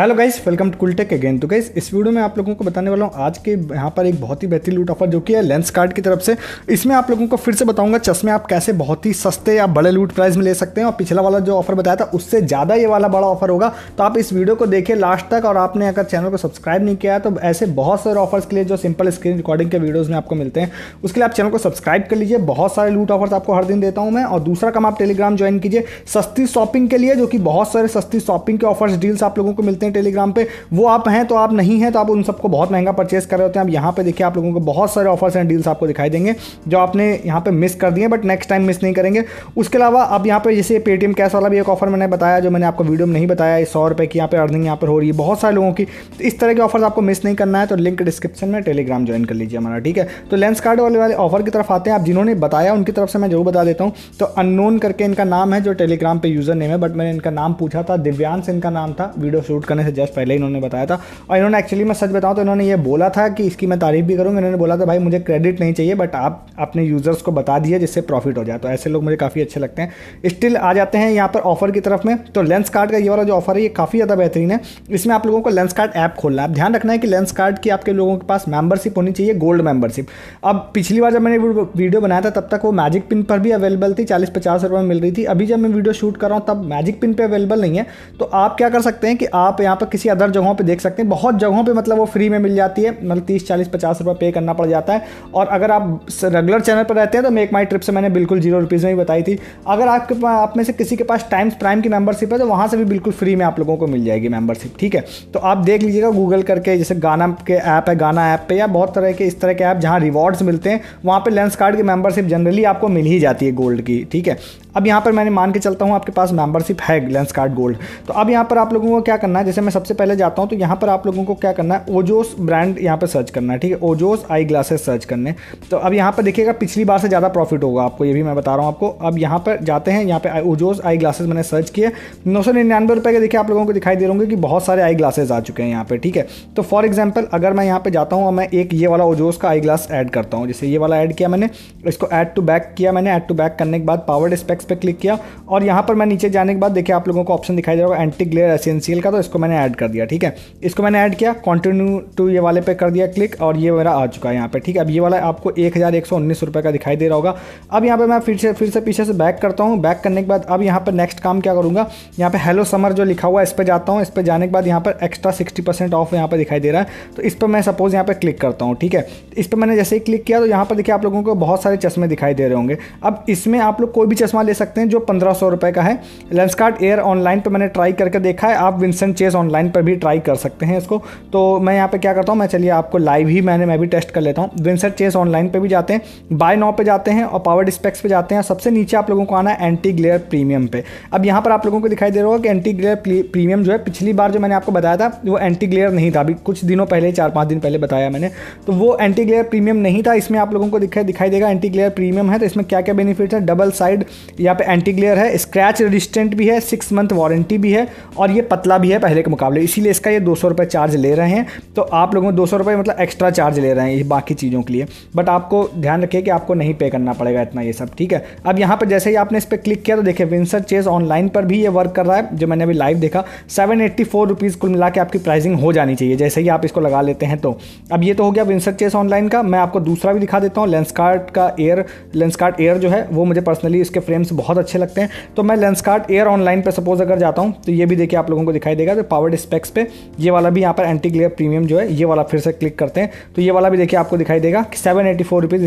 hello guys welcome to Cooltech again तो guys इस video में आप लोगों को बताने वाला हूँ आज के यहाँ पर एक बहुत ही बेहतरीन लूट ऑफर जो कि है लेंस कार्ड की तरफ से इसमें आप लोगों को फिर से बताऊंगा चश्मे आप कैसे बहुत ही सस्ते या बड़े लूट प्राइस में ले सकते हैं और पिछला वाला जो ऑफर बताया था उससे ज़्यादा ये वाला बड़ा ऑफर होगा तो आप इस वीडियो को देखिए लास्ट तक और आपने अगर चैनल को सब्सक्राइब नहीं किया तो ऐसे बहुत सारे ऑफर्स के लिए जो सिंपल स्क्रीन रिकॉर्डिंग के वीडियोज़ में आपको मिलते हैं उसके लिए आप चैनल को सब्सक्राइब कर लीजिए बहुत सारे लूट ऑफर्स आपको हर दिन देता हूँ मैं और दूसरा काम आप टेलीग्राम ज्वाइन कीजिए सस्ती शॉपिंग के लिए जो कि बहुत सारे सस्ती शॉपिंग के ऑफर्स डील्स आप लोगों को मिलते हैं हैं टेलीग्राम पे वो आप हैं तो आप नहीं हैं तो आप उन सबको बहुत महंगा परचेस कर रहे होते हैं अब यहाँ पे देखिए आप लोगों को बहुत सारे ऑफर्स एंड डील्स आपको दिखाई देंगे जो आपने यहाँ पे मिस कर दिए बट नेक्स्ट टाइम मिस नहीं करेंगे उसके अलावा आप यहाँ पे जैसे पेटीएम कैश वाला भी एक ऑफर मैंने बताया जो मैंने आपको वीडियो में नहीं बताया सौ रुपये की यहाँ पर अर्निंग यहाँ पर हो रही है बहुत सारे लोगों की तो इस तरह के ऑफर्स आपको मिस नहीं करना है तो लिंक डिस्क्रिप्शन में टेलीग्राम ज्वाइन कर लीजिए हमारा ठीक है तो लेंस कार्ड वाले वाले ऑफर की तरफ आते हैं आप जिन्होंने बताया उनकी तरफ से मैं जरूर बता देता हूँ तो अननोन करके इनका नाम है जो टेलीग्राम पर यूज़र नेम है बट मैंने इनका नाम पूछा था दिव्यांश इनका नाम था वीडियो शूट करना जाने से जस्ट पहले इन्होंने बताया था और इन्होंने एक्चुअली मैं सच बताऊँ तो इन्होंने ये बोला था कि इसकी मैं तारीफ भी करूँगी इन्होंने बोला था भाई मुझे क्रेडिट नहीं चाहिए बट आप अपने यूज़र्स को बता दिए जिससे प्रॉफिट हो जाए तो ऐसे लोग मुझे काफ़ी अच्छे लगते हैं स्टिल आ जाते हैं यहाँ पर ऑफर की तरफ में तो लेंस कार्ड का ये वाला जो ऑफर है ये काफ़ी ज़्यादा बेहतरीन है इसमें आप लोगों को लेंस कार्ड ऐप खोलना है ध्यान रखना है कि लेंस कार्ड की आपके लोगों के पास मेंबरशिप होनी चाहिए गोल्ड मेंबरशिप अब पिछली बार जब मैंने वीडियो बनाया था तब तक वो मैजिक पिन पर भी अवेलेबल थी चालीस पचास रुपये में मिल रही थी अभी जब मैं वीडियो शूट कर रहा हूँ तब मैजिक पिन पर अवेलेबल नहीं है तो आप क्या कर सकते हैं कि आप यहाँ पर किसी अदर जगहों पर देख सकते हैं बहुत जगहों पर मतलब वो फ्री में मिल जाती है मतलब तीस चालीस पचास रुपये पे करना पड़ जाता है और अगर आप रेगुलर चैनल पर रहते हैं तो मेक माई ट्रिप से मैंने बिल्कुल जीरो रुपीज़ में ही बताई थी अगर आपके पास आप में से किसी के पास टाइम्स प्राइम की मेंबरशिप है तो वहाँ से भी बिल्कुल फ्री में आप लोगों को मिल जाएगी मेंबरशिप ठीक है तो आप देख लीजिएगा गूगल करके जैसे गाना के ऐप है गाना ऐप पे या बहुत तरह के इस तरह के ऐप जहाँ रिवॉर्ड्स मिलते हैं वहाँ पर लेंस कार्ड की मेंबरशिप जनरली आपको मिल ही जाती है गोल्ड की ठीक है अब यहाँ पर मैंने मान के चलता हूँ आपके पास मेंबरशिप है लेंस कार्ड गोल्ड तो अब यहाँ पर आप लोगों को क्या करना है जैसे मैं सबसे पहले जाता हूँ तो यहाँ पर आप लोगों को क्या करना है ओजोस ब्रांड यहाँ पर सर्च करना है ठीक है ओजोस आई ग्लासेस सर्च करने तो अब यहाँ पर देखिएगा पिछली बार से ज़्यादा प्रॉफिट होगा आपको ये भी मैं बता रहा हूँ आपको अब यहाँ पर जाते हैं यहाँ पर ओजोस आई ग्लासेस मैंने सर्च किए नौ सौ निन्यानवे रुपये के देखिए आप लोगों को दिखाई दे रहा हूँ कि बहुत सारे आई ग्लासेज आ चुके हैं यहाँ पर ठीक है तो फॉर एग्जाम्पल अगर मैं यहाँ पर जाता हूँ और मैं एक ये वाला ओजोस का आई ग्लास एड करता हूँ जैसे ये वाला एड किया मैंने इसको एड टू बैक किया मैंने एड टू बैक करने के बाद पावर्ड स्पेक्स पर क्लिक किया और यहाँ पर मैं नीचे जाने के बाद देखिए आप लोगों को ऑप्शन दिखाई दे रहा होगा एंटी ग्लेयर एसेंशियल का तो इसको इसको मैंने ऐड कर दिया ठीक है इसको मैंने ऐड किया कंटिन्यू टू ये वाले पे कर दिया क्लिक और ये मेरा आ चुका है यहाँ पे ठीक है अब ये वाला आपको एक हज़ार एक सौ उन्नीस रुपये का दिखाई दे रहा होगा अब यहाँ पे मैं फिर से फिर से पीछे से बैक करता हूँ बैक करने के बाद अब यहाँ पर नेक्स्ट काम क्या करूँगा यहाँ पर हेलो समर जो लिखा हुआ है इस पर जाता हूँ इस पर जाने के बाद यहाँ पर एक्स्ट्रा सिक्सटी परसेंट ऑफ यहाँ पर दिखाई दे रहा है तो इस पर मैं सपोज़ यहाँ पर क्लिक करता हूँ ठीक है इस पर मैंने जैसे ही क्लिक किया तो यहाँ पर देखिए आप लोगों को बहुत सारे चश्मे दिखाई दे रहे होंगे अब इसमें आप लोग कोई भी चश्मा ले सकते हैं जो पंद्रह सौ रुपये का है लेंसकार्ट एयर ऑनलाइन पर मैंने ट्राई करके देखा है आप विंसेंट चेस केस ऑनलाइन पर भी ट्राई कर सकते हैं इसको तो मैं यहाँ पे क्या करता हूँ मैं चलिए आपको लाइव ही मैंने मैं भी टेस्ट कर लेता हूँ विंसर चेस ऑनलाइन पर भी जाते हैं बाय नाव पर जाते हैं और पावर डिस्पेक्स पर जाते हैं सबसे नीचे आप लोगों को आना है एंटी ग्लेयर प्रीमियम पर अब यहाँ पर आप लोगों को दिखाई दे रहा होगा कि एंटी ग्लेयर प्रीमियम जो है पिछली बार जो मैंने आपको बताया था वो एंटी ग्लेयर नहीं था अभी कुछ दिनों पहले चार पाँच दिन पहले बताया मैंने तो वो एंटी ग्लेयर प्रीमियम नहीं था इसमें आप लोगों को दिखाई दिखाई देगा एंटी ग्लेयर प्रीमियम है तो इसमें क्या क्या बेनिफिट है डबल साइड यहाँ पे एंटी ग्लेयर है स्क्रैच रेजिस्टेंट भी है सिक्स मंथ वारंटी भी है और ये पतला भी है पहले पहले के मुकाबले इसीलिए इसका ये दो सौ रुपये चार्ज ले रहे हैं तो आप लोगों दो सौ रुपये मतलब एक्स्ट्रा चार्ज ले रहे हैं बाकी चीज़ों के लिए बट आपको ध्यान रखिए कि आपको नहीं पे करना पड़ेगा इतना ये सब ठीक है अब यहाँ पर जैसे ही आपने इस पर क्लिक किया तो देखिए विंसर चेज ऑनलाइन पर भी ये वर्क कर रहा है जो मैंने अभी लाइव देखा सेवन एट्टी फोर रुपीज़ कुल मिला के आपकी प्राइसिंग हो जानी चाहिए जैसे ही आप इसको लगा लेते हैं तो अब ये तो हो गया विंसर चेस ऑनलाइन का मैं आपको दूसरा भी दिखा देता हूँ लेंसकार्ट का एयर लेंसकार्ट एयर जो है वो मुझे पर्सनली इसके फ्रेम्स बहुत अच्छे लगते हैं तो मैं लेंसकार्ट एयर ऑनलाइन पर सपोज अगर जाता हूँ तो ये भी देखिए आप लोगों को दिखाई देगा तो पावर्ड स्पेक्स पे ये वाला भी यहाँ पर एंटी ग्लेयर प्रीमियम जो है ये वाला फिर से क्लिक करते हैं तो ये वाला भी देखिए आपको दिखाई देगा कि सेवन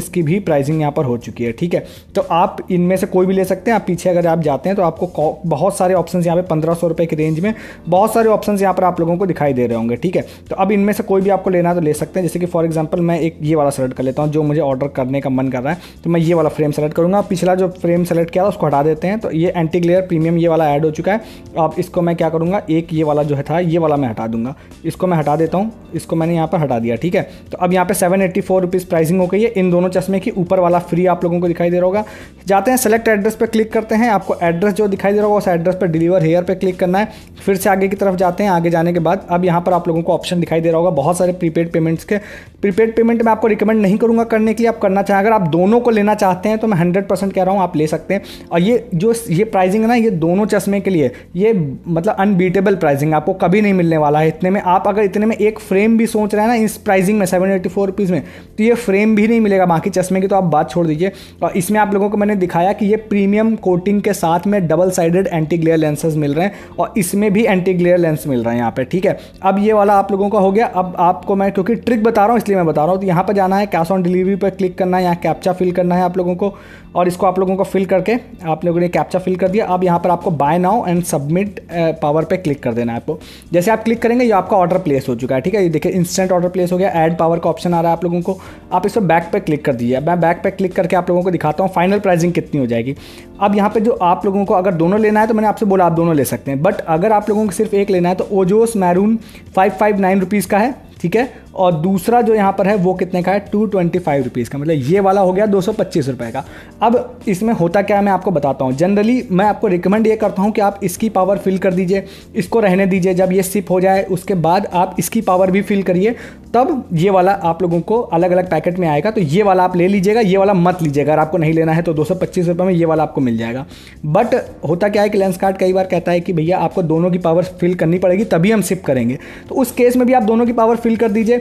इसकी भी प्राइसिंग यहाँ पर हो चुकी है ठीक है तो आप इनमें से कोई भी ले सकते हैं आप पीछे अगर आप जाते हैं तो आपको बहुत सारे ऑप्शन यहाँ पे पंद्रह सौ की रेंज में बहुत सारे ऑप्शन यहाँ पर आप लोगों को दिखाई दे रहे होंगे ठीक है तो अब इनमें से कोई भी आपको लेना तो ले सकते हैं जैसे कि फॉर एग्जाम्पल मैं एक ये वाला सेलेक्ट कर लेता हूँ जो मुझे ऑर्डर करने का मन कर रहा है तो मैं ये वाला फ्रेम सेलेक्ट करूँगा पिछला जो फ्रेम सेलेक्ट किया था उसको हटा देते हैं तो ये एंटी ग्लेयर प्रीमियम ये वाला ऐड हो चुका है अब इसको मैं क्या करूंगा एक ये वाला जो है था ये वाला मैं हटा दूंगा इसको मैं हटा देता हूँ इसको मैंने यहाँ पर हटा दिया ठीक है तो अब यहाँ पे seven eighty four rupees pricing हो गई है इन दोनों चश्मे की ऊपर वाला फ्री आप लोगों को दिखाई दे रहा होगा जाते हैं सेलेक्ट एड्रेस पर क्लिक करते हैं आपको एड्रेस जो दिखाई दे रहा होगा उस एड्रेस पर डिलीवर हेयर पर क्लिक करना है फिर से आगे की तरफ जाते हैं आगे जाने के बाद अब यहाँ पर आप लोगों को ऑप्शन दिखाई दे रहा होगा बहुत सारे प्रीपेड पेमेंट्स के प्रीपेड पेमेंट मैं आपको रिकमेंड नहीं करूँगा करने के लिए आप करना चाहें अगर आप दोनों को लेना चाहते हैं तो मैं हंड्रेड परसेंट कह रहा हूँ आप ले सकते हैं और ये जो ये प्राइसिंग है ना ये दोनों चश्मे के लिए ये मतलब अनबीटेबल प्राइसिंग आपको कभी नहीं मिलने वाला है इतने में आप अगर इतने में एक फ्रेम भी सोच रहे हैं ना इस प्राइसिंग में सेवन एट्टी फोर रुपीज़ में तो ये फ्रेम भी नहीं मिलेगा बाकी चश्मे की तो आप बात छोड़ दीजिए और इसमें आप लोगों को मैंने दिखाया कि ये प्रीमियम कोटिंग के साथ में double sided anti glare lenses मिल रहे हैं और इसमें भी एंटी ग्लेयर लेंस मिल रहे हैं यहाँ पर ठीक है अब ये वाला आप लोगों का हो गया अब आपको मैं क्योंकि ट्रिक बता रहा हूँ इसलिए मैं बता रहा हूँ तो यहाँ पर जाना है कैश ऑन डिलीवरी पर क्लिक करना है यहाँ कैप्चा फिल करना है आप लोगों को और इसको आप लोगों को फिल करके आप लोगों ने कैप्चा फिल कर दिया अब यहाँ पर आपको buy now and submit power पर क्लिक कर देना है आपको जैसे आप क्लिक करेंगे ये आपका ऑर्डर प्लेस हो चुका है ठीक है ये देखिए इंस्टेंट ऑर्डर प्लेस हो गया ऐड पावर का ऑप्शन आ रहा है आप लोगों को आप इस पर बैक पे क्लिक कर दीजिए मैं बैक पे क्लिक करके आप लोगों को दिखाता हूँ फाइनल प्राइसिंग कितनी हो जाएगी अब यहाँ पे जो आप लोगों को अगर दोनों लेना है तो मैंने आपसे बोला आप दोनों ले सकते हैं बट अगर आप लोगों को सिर्फ एक लेना है तो Ojos maroon five five nine rupees का है ठीक है और दूसरा जो यहाँ पर है वो कितने का है टू ट्वेंटी फाइव रुपीज़ का मतलब ये वाला हो गया दो सौ पच्चीस रुपये का अब इसमें होता क्या है मैं आपको बताता हूँ जनरली मैं आपको रिकमेंड ये करता हूँ कि आप इसकी पावर फिल कर दीजिए इसको रहने दीजिए जब ये सिप हो जाए उसके बाद आप इसकी पावर भी फिल करिए तब ये वाला आप लोगों को अलग अलग पैकेट में आएगा तो ये वाला आप ले लीजिएगा ये वाला मत लीजिएगा अगर आपको नहीं लेना है तो दो सौ में ये वाला आपको मिल जाएगा बट होता क्या है कि लेंस कार्ड कई बार कहता है कि भैया आपको दोनों की पावर फिल करनी पड़ेगी तभी हम सिप करेंगे तो उस केस में भी आप दोनों की पावर फिल कर दीजिए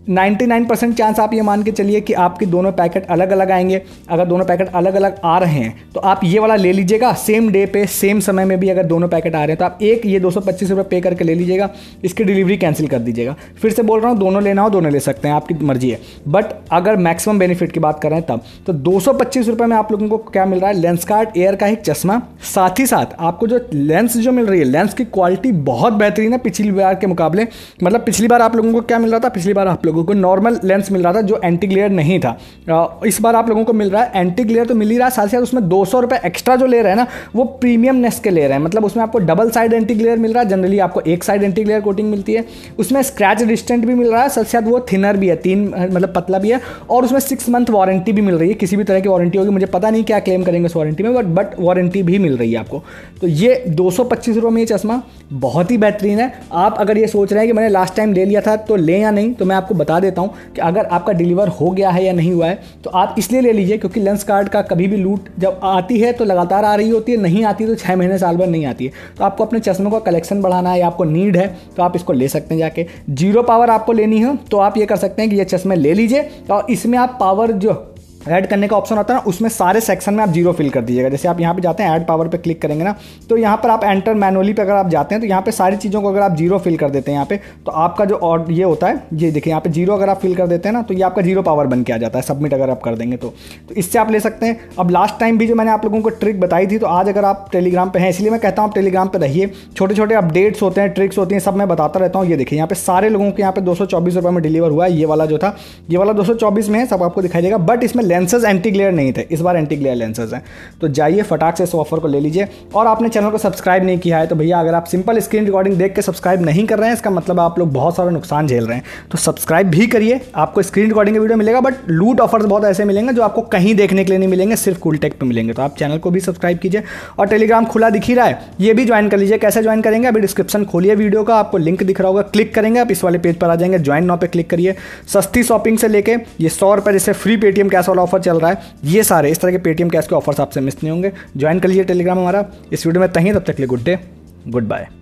99% चांस आप ये मान के चलिए कि आपके दोनों पैकेट अलग अलग आएंगे अगर दोनों पैकेट अलग अलग आ रहे हैं तो आप ये वाला ले लीजिएगा सेम डे पे सेम समय में भी अगर दोनों पैकेट आ रहे हैं तो आप एक ये दो सौ पे करके ले लीजिएगा इसकी डिलीवरी कैंसिल कर दीजिएगा फिर से बोल रहा हूँ दोनों लेना हो दोनों ले सकते हैं आपकी मर्जी है बट अगर मैक्सिमम बेनिफिट की बात कर रहे हैं तब तो दो में आप लोगों को क्या मिल रहा है लेंस कार्ड एयर का एक चश्मा साथ ही साथ आपको जो लेंस जो मिल रही है लेंस की क्वालिटी बहुत बेहतरीन है पिछली बार के मुकाबले मतलब पिछली बार आप लोगों को क्या मिल रहा था पिछली बार आप लोगों लोगों को नॉर्मल लेंस मिल रहा था जो एंटी ग्लेयर नहीं था इस बार आप लोगों को मिल रहा है एंटी ग्लेयर तो मिल ही रहा है साथ ही साथ उसमें दो सौ एक्स्ट्रा जो ले रहे हैं ना वो प्रीमियमनेस के ले रहे हैं मतलब उसमें आपको डबल साइड एंटी ग्लेयर मिल रहा है जनरली आपको एक साइड एंटी ग्लेयर कोटिंग मिलती है उसमें स्क्रैच रिस्टेंट भी मिल रहा है साथ साथ वो थिनर भी है तीन मतलब पतला भी है और उसमें सिक्स मंथ वारंटी भी मिल रही है किसी भी तरह की वारंटी होगी मुझे पता नहीं क्या क्लेम करेंगे उस वारंटी में बट बट वारंटी भी मिल रही है आपको तो ये दो सौ में ये चश्मा बहुत ही बेहतरीन है आप अगर ये सोच रहे हैं कि मैंने लास्ट टाइम ले लिया था तो लें या नहीं तो मैं आपको बता देता हूँ कि अगर आपका डिलीवर हो गया है या नहीं हुआ है तो आप इसलिए ले लीजिए क्योंकि लेंस कार्ड का कभी भी लूट जब आती है तो लगातार आ रही होती है नहीं आती तो छः महीने साल भर नहीं आती है तो आपको अपने चश्मों का कलेक्शन बढ़ाना है या आपको नीड है तो आप इसको ले सकते हैं जाके जीरो पावर आपको लेनी हो तो आप ये कर सकते हैं कि ये चश्मे ले लीजिए और इसमें आप पावर जो ऐड करने का ऑप्शन होता है ना उसमें सारे सेक्शन में आप जीरो फिल कर दीजिएगा जैसे आप यहाँ पे जाते हैं ऐड पावर पे क्लिक करेंगे ना तो यहाँ पर आप एंटर मैनुअली पे अगर आप जाते हैं तो यहाँ पे सारी चीज़ों को अगर आप जीरो फिल कर देते हैं यहाँ पे तो आपका जो और ये होता है ये देखिए यहाँ पे जीरो अगर आप फिल कर देते हैं ना तो ये आपका जीरो पावर बन के आ जाता है सबमिट अगर आप कर देंगे तो, तो इससे आप ले सकते हैं अब लास्ट टाइम भी जो मैंने आप लोगों को ट्रिक बताई थी तो आज अगर आप टेलीग्राम पर हैं इसलिए मैं कहता हूँ आप टेलीग्राम पर रहिए छोटे छोटे अपडेट्स होते हैं ट्रिक्स होती हैं सब मैं बताता रहता हूँ ये देखिए यहाँ पर सारे लोगों के यहाँ पे दो में डिलीवर हुआ है ये वाला जो था ये वाला दो में है सब आपको दिखाई देगा बट इसमें लेंसेज एंटी ग्लेयर नहीं थे इस बार एंटी ग्लेयर लेंसेज हैं तो जाइए फटाक से इस ऑफर को ले लीजिए और आपने चैनल को सब्सक्राइब नहीं किया है तो भैया अगर आप सिंपल स्क्रीन रिकॉर्डिंग देख के सब्सक्राइब नहीं कर रहे हैं इसका मतलब आप लोग बहुत सारा नुकसान झेल रहे हैं तो सब्सक्राइब भी करिए आपको स्क्रीन रिकॉर्डिंग का वीडियो मिलेगा बट लूट ऑफर्स बहुत ऐसे मिलेंगे जो आपको कहीं देखने के लिए नहीं मिलेंगे सिर्फ टेक पर मिलेंगे तो आप चैनल को भी सब्सक्राइब कीजिए और टेलीग्राम खुला दिख ही रहा है ये भी ज्वाइन कर लीजिए कैसे ज्वाइन करेंगे अभी डिस्क्रिप्शन खोलिए वीडियो का आपको लिंक दिख रहा होगा क्लिक करेंगे आप इस वाले पेज पर आ जाएंगे ज्वाइन नाउ पर क्लिक करिए सस्ती शॉपिंग से लेके ये सौ रुपये जैसे फ्री पेटीएम कैश ऑफर चल रहा है ये सारे इस तरह के पेटीएम कैश के ऑफर्स आपसे मिस नहीं होंगे ज्वाइन कर लीजिए टेलीग्राम हमारा इस वीडियो में तहीं तब तक लिए गुड डे गुड बाय